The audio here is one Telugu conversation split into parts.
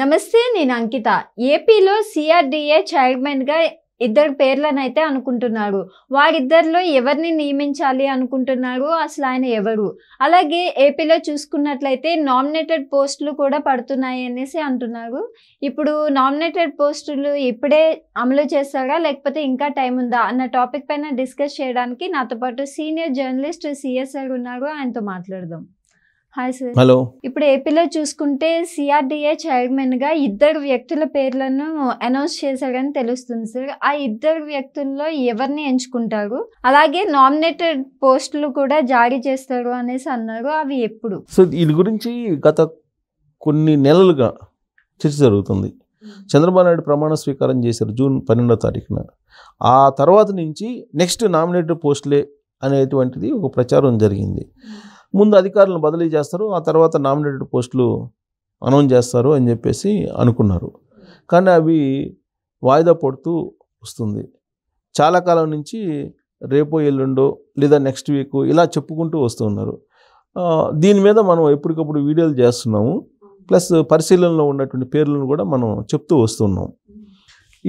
నమస్తే నేను అంకిత ఏపీలో సిఆర్డిఏ చైర్మన్గా ఇద్దరు పేర్లను అయితే అనుకుంటున్నారు వారిద్దరిలో ఎవరిని నియమించాలి అనుకుంటున్నారు అసలు ఆయన ఎవరు అలాగే ఏపీలో చూసుకున్నట్లయితే నామినేటెడ్ పోస్టులు కూడా పడుతున్నాయి అనేసి అంటున్నారు ఇప్పుడు నామినేటెడ్ పోస్టులు ఇప్పుడే అమలు చేస్తారా లేకపోతే ఇంకా టైం ఉందా అన్న టాపిక్ పైన డిస్కస్ చేయడానికి నాతో పాటు సీనియర్ జర్నలిస్ట్ సిఎస్ఆర్ ఉన్నారు ఆయనతో మాట్లాడదాం హాయ్ సార్ హలో ఇప్పుడు ఏపీలో చూసుకుంటే సిఆర్డిఏ చైర్మన్ గా ఇద్దరు వ్యక్తుల పేర్లను అనౌన్స్ చేశారని తెలుస్తుంది సార్ ఆ ఇద్దరు వ్యక్తుల్లో ఎవరిని ఎంచుకుంటారు అలాగే నామినేటెడ్ పోస్టులు కూడా జారీ చేస్తారు అనేసి అన్నారు అవి ఎప్పుడు సో దీని గురించి గత కొన్ని నెలలుగా చర్చ జరుగుతుంది చంద్రబాబు నాయుడు ప్రమాణ స్వీకారం చేశారు జూన్ పన్నెండో తారీఖున ఆ తర్వాత నుంచి నెక్స్ట్ నామినేటెడ్ పోస్టులే అనేటువంటిది ఒక ప్రచారం జరిగింది ముందు అధికారులను బదిలీ చేస్తారు ఆ తర్వాత నామినేటెడ్ పోస్టులు అనౌన్స్ చేస్తారు అని చెప్పేసి అనుకున్నారు కానీ అవి వాయిదా పడుతూ వస్తుంది చాలా కాలం నుంచి రేపో ఎల్లుండో లేదా నెక్స్ట్ వీక్ ఇలా చెప్పుకుంటూ వస్తున్నారు దీని మీద మనం ఎప్పటికప్పుడు వీడియోలు చేస్తున్నాము ప్లస్ పరిశీలనలో ఉన్నటువంటి పేర్లను కూడా మనం చెప్తూ వస్తున్నాం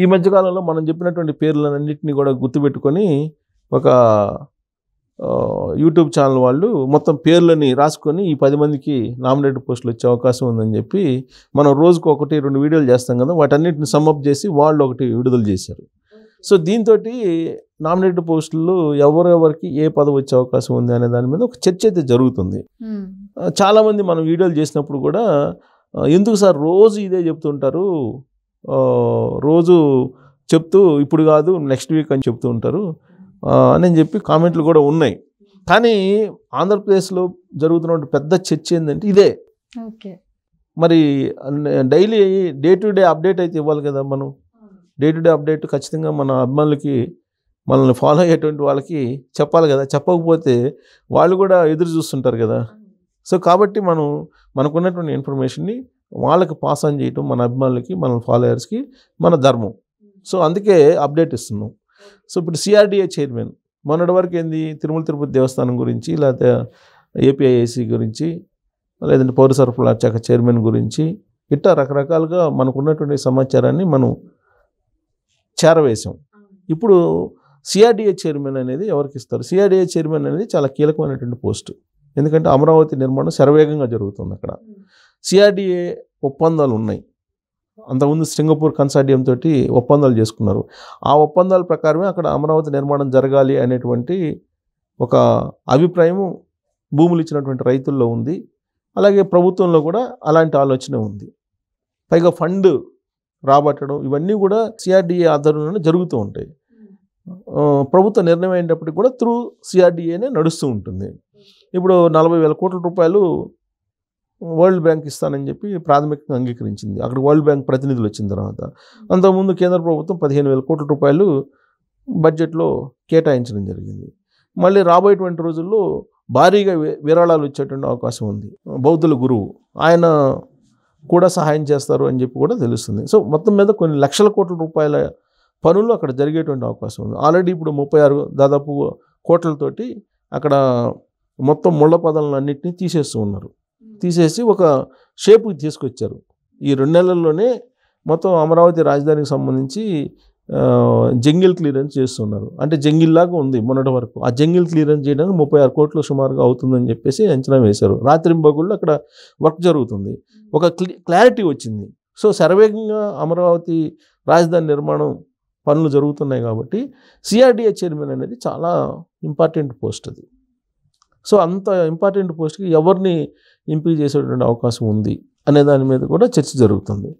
ఈ మధ్యకాలంలో మనం చెప్పినటువంటి పేర్లన్నింటినీ కూడా గుర్తుపెట్టుకొని ఒక యూట్యూబ్ ఛానల్ వాళ్ళు మొత్తం పేర్లని రాసుకొని ఈ పది మందికి నామినేటెడ్ పోస్టులు వచ్చే అవకాశం ఉందని చెప్పి మనం రోజుకు ఒకటి రెండు వీడియోలు చేస్తాం కదా వాటన్నిటిని సమ్అప్ చేసి వాళ్ళు ఒకటి విడుదల చేశారు సో దీంతో నామినేటెడ్ పోస్టులు ఎవరెవరికి ఏ పదవి వచ్చే అవకాశం ఉంది అనే దాని మీద ఒక చర్చ అయితే జరుగుతుంది చాలామంది మనం వీడియోలు చేసినప్పుడు కూడా ఎందుకు సార్ రోజు ఇదే చెప్తుంటారు రోజు చెప్తూ ఇప్పుడు కాదు నెక్స్ట్ వీక్ అని చెప్తూ ఉంటారు అని చెప్పి కామెంట్లు కూడా ఉన్నాయి కానీ ఆంధ్రప్రదేశ్లో జరుగుతున్న పెద్ద చర్చ ఏంటంటే ఇదే మరి daily day to day update అయితే ఇవ్వాలి కదా మనం డే టు డే అప్డేట్ ఖచ్చితంగా మన అభిమానులకి మనల్ని ఫాలో అయ్యేటువంటి వాళ్ళకి చెప్పాలి కదా చెప్పకపోతే వాళ్ళు కూడా ఎదురు చూస్తుంటారు కదా సో కాబట్టి మనం మనకున్నటువంటి ఇన్ఫర్మేషన్ని వాళ్ళకి పాస్ ఆన్ చేయటం మన అభిమానులకి మన ఫాలోయర్స్కి మన ధర్మం సో అందుకే అప్డేట్ ఇస్తున్నాం సో ఇప్పుడు సిఆర్డిఏ చైర్మన్ మొన్నటి వరకు ఏంది తిరుమల తిరుపతి దేవస్థానం గురించి లేకపోతే ఏపీఐఏసీ గురించి లేదంటే పౌర సరఫరా శాఖ చైర్మన్ గురించి ఇట్లా రకరకాలుగా మనకున్నటువంటి సమాచారాన్ని మనం చేరవేశాం ఇప్పుడు సిఆర్డిఏ చైర్మన్ అనేది ఎవరికి ఇస్తారు సిఆర్డిఏ చైర్మన్ అనేది చాలా కీలకమైనటువంటి పోస్టు ఎందుకంటే అమరావతి నిర్మాణం శరవేగంగా జరుగుతుంది అక్కడ సిఆర్డిఏ ఒప్పందాలు ఉన్నాయి అంతకుముందు సింగపూర్ కన్సార్డియం తోటి ఒప్పందాలు చేసుకున్నారు ఆ ఒప్పందాల ప్రకారమే అక్కడ అమరావతి నిర్మాణం జరగాలి అనేటువంటి ఒక అభిప్రాయం భూములు ఇచ్చినటువంటి రైతుల్లో ఉంది అలాగే ప్రభుత్వంలో కూడా అలాంటి ఆలోచన ఉంది పైగా ఫండ్ రాబట్టడం ఇవన్నీ కూడా సిఆర్డిఏ ఆధ్వర్యంలోనే జరుగుతూ ఉంటాయి ప్రభుత్వ నిర్ణయం అయినప్పటికీ కూడా త్రూ సిఆర్డిఏనే నడుస్తూ ఉంటుంది ఇప్పుడు నలభై వేల కోట్ల రూపాయలు వరల్డ్ బ్యాంక్ ఇస్తానని చెప్పి ప్రాథమికంగా అంగీకరించింది అక్కడ వరల్డ్ బ్యాంక్ ప్రతినిధులు వచ్చిన తర్వాత అంతకుముందు కేంద్ర ప్రభుత్వం పదిహేను వేల కోట్ల రూపాయలు బడ్జెట్లో కేటాయించడం జరిగింది మళ్ళీ రాబోయేటువంటి రోజుల్లో భారీగా విరాళాలు ఇచ్చేటువంటి అవకాశం ఉంది బౌద్ధుల గురువు ఆయన కూడా సహాయం చేస్తారు అని చెప్పి కూడా తెలుస్తుంది సో మొత్తం మీద కొన్ని లక్షల కోట్ల రూపాయల పనులు అక్కడ జరిగేటువంటి అవకాశం ఉంది ఆల్రెడీ ఇప్పుడు ముప్పై ఆరు దాదాపు కోట్లతోటి అక్కడ మొత్తం ముళ్ళ పదాలను అన్నింటినీ తీసేస్తూ ఉన్నారు తీసేసి ఒక షేపుకి తీసుకొచ్చారు ఈ రెండు నెలల్లోనే మొత్తం అమరావతి రాజధానికి సంబంధించి జంగిల్ క్లియరెన్స్ చేస్తున్నారు అంటే జంగిల్ లాగా ఉంది మొన్నటి వరకు ఆ జంగిల్ క్లియరెన్స్ చేయడానికి ముప్పై ఆరు కోట్లు సుమారుగా అవుతుందని చెప్పేసి అంచనా వేశారు రాత్రింబగుళ్ళు అక్కడ వర్క్ జరుగుతుంది ఒక క్లారిటీ వచ్చింది సో సర్వేగంగా అమరావతి రాజధాని నిర్మాణం పనులు జరుగుతున్నాయి కాబట్టి సిఆర్డిఏ చైర్మన్ అనేది చాలా ఇంపార్టెంట్ పోస్ట్ అది సో అంత ఇంపార్టెంట్ పోస్ట్కి ఎవరిని ఎంపిక చేసేటువంటి అవకాశం ఉంది అనే దాని మీద కూడా చర్చ జరుగుతుంది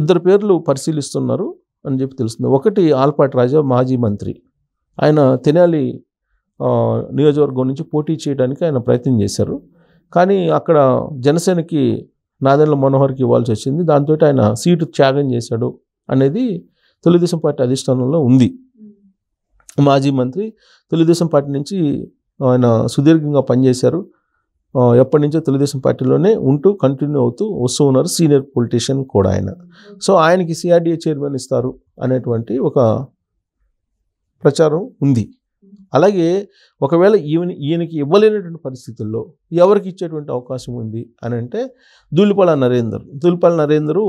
ఇద్దరు పేర్లు పరిశీలిస్తున్నారు అని చెప్పి తెలుస్తుంది ఒకటి ఆల్పాటి రాజా మాజీ మంత్రి ఆయన తెనాలి నియోజకవర్గం నుంచి పోటీ చేయడానికి ఆయన ప్రయత్నం చేశారు కానీ అక్కడ జనసేనకి నాదెండ్ల మనోహర్కి ఇవ్వాల్సి వచ్చింది దాంతో ఆయన సీటు త్యాగం చేశాడు అనేది తెలుగుదేశం పార్టీ అధిష్టానంలో ఉంది మాజీ మంత్రి తెలుగుదేశం పార్టీ నుంచి ఆయన సుదీర్ఘంగా పనిచేశారు ఎప్పటి నుంచో తెలుగుదేశం పార్టీలోనే ఉంటూ కంటిన్యూ అవుతూ వస్తూ ఉన్నారు సీనియర్ పొలిటీషియన్ కూడా ఆయన సో ఆయనకి సిఆర్డీఏ చైర్మన్ ఇస్తారు అనేటువంటి ఒక ప్రచారం ఉంది అలాగే ఒకవేళ ఈయన ఈయనకి ఇవ్వలేనటువంటి పరిస్థితుల్లో ఎవరికి ఇచ్చేటువంటి అవకాశం ఉంది అని అంటే దూలిపాల నరేందర్ దూలిపాల నరేందరు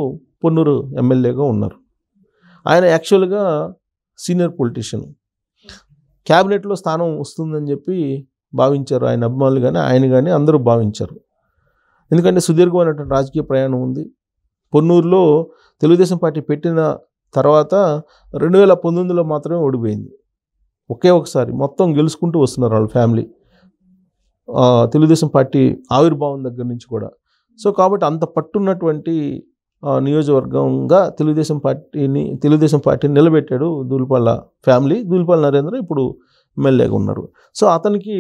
పొన్నూరు ఎమ్మెల్యేగా ఉన్నారు ఆయన యాక్చువల్గా సీనియర్ పొలిటీషియన్ క్యాబినెట్లో స్థానం వస్తుందని చెప్పి భావించారు ఆయన అభిమానులు కానీ ఆయన కానీ అందరూ భావించారు ఎందుకంటే సుదీర్ఘమైనటువంటి రాజకీయ ప్రయాణం ఉంది పొన్నూరులో తెలుగుదేశం పార్టీ పెట్టిన తర్వాత రెండు వేల పంతొమ్మిదిలో మాత్రమే ఓడిపోయింది ఒకే ఒకసారి మొత్తం గెలుచుకుంటూ వస్తున్నారు వాళ్ళ ఫ్యామిలీ తెలుగుదేశం పార్టీ ఆవిర్భావం దగ్గర నుంచి కూడా సో కాబట్టి అంత పట్టున్నటువంటి నియోజకవర్గంగా తెలుగుదేశం పార్టీని తెలుగుదేశం పార్టీని నిలబెట్టాడు దూలిపాల ఫ్యామిలీ దూలిపాల నరేంద్ర ఇప్పుడు ఎమ్మెల్యేగా ఉన్నారు సో అతనికి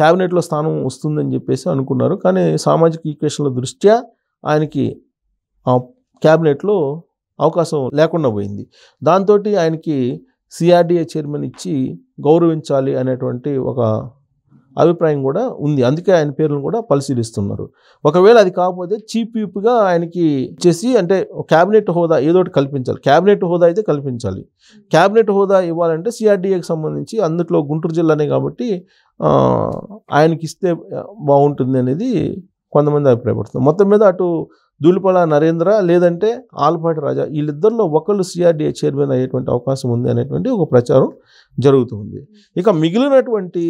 క్యాబినెట్లో స్థానం వస్తుందని చెప్పేసి అనుకున్నారు కానీ సామాజిక ఈక్వేషన్ల దృష్ట్యా ఆయనకి క్యాబినెట్లో అవకాశం లేకుండా పోయింది దాంతో ఆయనకి సిఆర్డిఏ చైర్మన్ ఇచ్చి గౌరవించాలి అనేటువంటి ఒక అభిప్రాయం కూడా ఉంది అందుకే ఆయన పేర్లను కూడా పరిశీలిస్తున్నారు ఒకవేళ అది కాకపోతే చీప్ యూప్గా ఆయనకి చేసి అంటే క్యాబినెట్ హోదా ఏదో ఒకటి కల్పించాలి క్యాబినెట్ హోదా అయితే కల్పించాలి క్యాబినెట్ హోదా ఇవ్వాలంటే సిఆర్డీఏకి సంబంధించి అందుట్లో గుంటూరు జిల్లానే కాబట్టి ఆయనకి ఇస్తే బాగుంటుంది అనేది కొంతమంది అభిప్రాయపడుతుంది మొత్తం మీద అటు దూలిపల నరేంద్ర లేదంటే ఆలపాటి రాజా వీళ్ళిద్దరిలో ఒకళ్ళు సిఆర్డీఏ చైర్మన్ అయ్యేటువంటి అవకాశం ఉంది అనేటువంటి ఒక ప్రచారం జరుగుతుంది ఇక మిగిలినటువంటి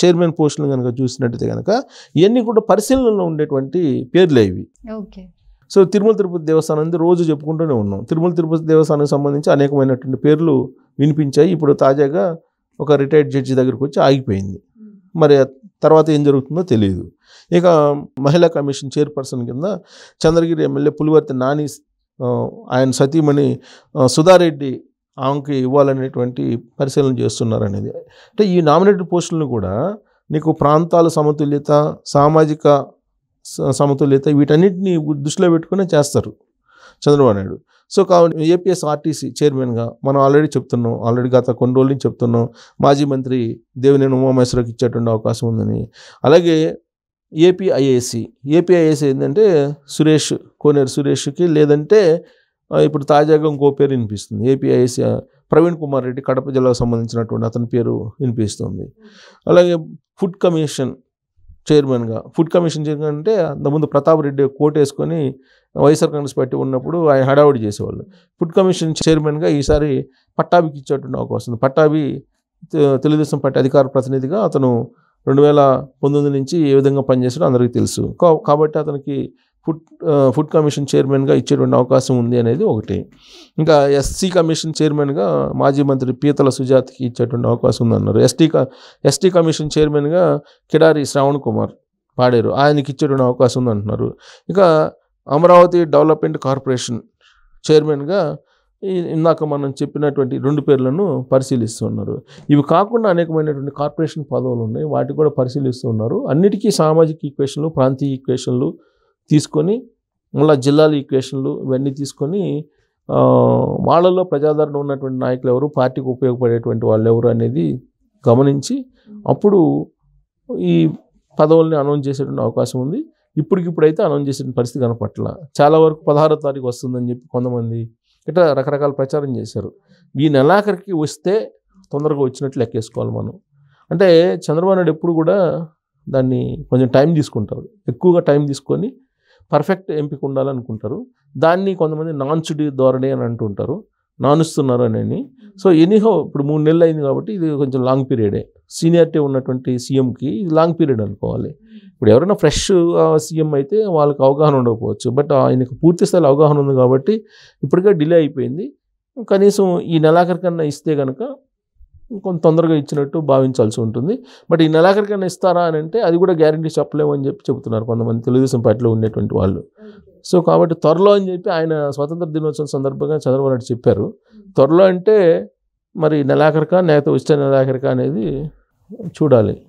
చైర్మన్ పోస్టులు కనుక చూసినట్టయితే కనుక ఇవన్నీ కూడా పరిశీలనలో ఉండేటువంటి పేర్లే ఇవి సో తిరుమల తిరుపతి దేవస్థానం రోజు చెప్పుకుంటూనే ఉన్నాం తిరుమల తిరుపతి దేవస్థానానికి సంబంధించి అనేకమైనటువంటి పేర్లు వినిపించాయి ఇప్పుడు తాజాగా ఒక రిటైర్డ్ జడ్జి దగ్గరికి వచ్చి ఆగిపోయింది మరి తర్వాత ఏం జరుగుతుందో తెలియదు ఇక మహిళా కమిషన్ చైర్పర్సన్ కింద చంద్రగిరి ఎమ్మెల్యే పులివర్తి నాని ఆయన సతీమణి సుధారెడ్డి ఆమెకి ఇవ్వాలనేటువంటి పరిశీలన చేస్తున్నారనేది అంటే ఈ నామినేటెడ్ పోస్టులను కూడా నీకు ప్రాంతాల సమతుల్యత సామాజిక సమతుల్యత వీటన్నిటిని దృష్టిలో పెట్టుకునే చేస్తారు చంద్రబాబు నాయుడు సో కావు ఏపీఎస్ ఆర్టీసీ చైర్మన్గా మనం ఆల్రెడీ చెప్తున్నాం ఆల్రెడీ గత కొన్ని రోజుల నుంచి చెప్తున్నాం మాజీ మంత్రి దేవినేని ఉమామేశ్వరకి ఇచ్చేటువంటి అవకాశం ఉందని అలాగే ఏపీఐఏసి ఏపీఐఏసి ఏంటంటే సురేష్ కోనేరు సురేష్కి లేదంటే ఇప్పుడు తాజాగా ఇంకో పేరు వినిపిస్తుంది ఏపీఐసి ప్రవీణ్ కుమార్ రెడ్డి కడప జిల్లాకు సంబంధించినటువంటి అతని పేరు వినిపిస్తుంది అలాగే ఫుడ్ కమిషన్ చైర్మన్గా ఫుడ్ కమిషన్ చైర్మన్ అంటే అంతకుముందు ప్రతాప్ రెడ్డి కోట్ వేసుకొని వైఎస్ఆర్ కాంగ్రెస్ పార్టీ ఉన్నప్పుడు ఆయన హడావుడి చేసేవాళ్ళు ఫుడ్ కమిషన్ చైర్మన్గా ఈసారి పట్టాభికి ఇచ్చేటువంటి అవకాశం ఉంది పట్టాభి తెలుగుదేశం పార్టీ అధికార ప్రతినిధిగా అతను రెండు వేల పంతొమ్మిది నుంచి ఏ విధంగా పనిచేసాడో అందరికీ తెలుసు కాబట్టి అతనికి ఫుడ్ ఫుడ్ కమిషన్ చైర్మన్గా ఇచ్చేటువంటి అవకాశం ఉంది అనేది ఒకటి ఇంకా ఎస్సీ కమిషన్ చైర్మన్గా మాజీ మంత్రి పీతల సుజాత్కి ఇచ్చేటువంటి అవకాశం ఉందన్నారు ఎస్టీ ఎస్టీ కమిషన్ చైర్మన్గా కిడారి శ్రావణ్ కుమార్ పాడేరు ఆయనకి ఇచ్చేటువంటి అవకాశం ఉందంటున్నారు ఇక అమరావతి డెవలప్మెంట్ కార్పొరేషన్ చైర్మన్గా ఇందాక మనం చెప్పినటువంటి రెండు పేర్లను పరిశీలిస్తున్నారు ఇవి కాకుండా అనేకమైనటువంటి కార్పొరేషన్ పదవులు ఉన్నాయి వాటి కూడా పరిశీలిస్తున్నారు అన్నిటికీ సామాజిక ఈక్వేషన్లు ప్రాంతీయ ఈక్వేషన్లు తీసుకొని మళ్ళీ జిల్లాల ఈక్వేషన్లు ఇవన్నీ తీసుకొని వాళ్ళలో ప్రజాదరణ ఉన్నటువంటి నాయకులు ఎవరు పార్టీకి ఉపయోగపడేటువంటి వాళ్ళు ఎవరు అనేది గమనించి అప్పుడు ఈ పదవుల్ని అనౌన్స్ చేసేటువంటి అవకాశం ఉంది ఇప్పటికిప్పుడైతే అనౌన్స్ చేసిన పరిస్థితి కనపట్ల చాలా వరకు పదహారో తారీఖు వస్తుందని చెప్పి కొంతమంది ఇట్లా రకరకాల ప్రచారం చేశారు ఈ నెలాఖరికి వస్తే తొందరగా వచ్చినట్లు లెక్కేసుకోవాలి మనం అంటే చంద్రబాబు నాయుడు ఎప్పుడు కూడా దాన్ని కొంచెం టైం తీసుకుంటారు ఎక్కువగా టైం తీసుకొని పర్ఫెక్ట్ ఎంపిక ఉండాలనుకుంటారు దాన్ని కొంతమంది నాన్చుడి ధోరణి అని అంటుంటారు నానుస్తున్నారు అని సో ఎనీహో ఇప్పుడు మూడు నెలలు అయింది కాబట్టి ఇది కొంచెం లాంగ్ పీరియడే సీనియారిటీ ఉన్నటువంటి సీఎంకి ఇది లాంగ్ పీరియడ్ అనుకోవాలి ఇప్పుడు ఎవరైనా ఫ్రెష్ సీఎం అయితే వాళ్ళకి అవగాహన ఉండకపోవచ్చు బట్ ఆయనకు పూర్తి స్థాయిలో అవగాహన ఉంది కాబట్టి ఇప్పటికే డిలే అయిపోయింది కనీసం ఈ నెలాఖరికన్నా ఇస్తే కనుక కొంత తొందరగా ఇచ్చినట్టు భావించాల్సి ఉంటుంది బట్ ఈ నెలాఖరికైనా ఇస్తారా అని అంటే అది కూడా గ్యారంటీ చెప్పలేము అని చెప్పి చెబుతున్నారు కొంతమంది తెలుగుదేశం పార్టీలో ఉండేటువంటి వాళ్ళు సో కాబట్టి త్వరలో అని చెప్పి ఆయన స్వాతంత్ర దినోత్సవం సందర్భంగా చంద్రబాబు నాయుడు చెప్పారు త్వరలో అంటే మరి నెలాఖరిక లేకపోతే వచ్చే నెలాఖరికా అనేది చూడాలి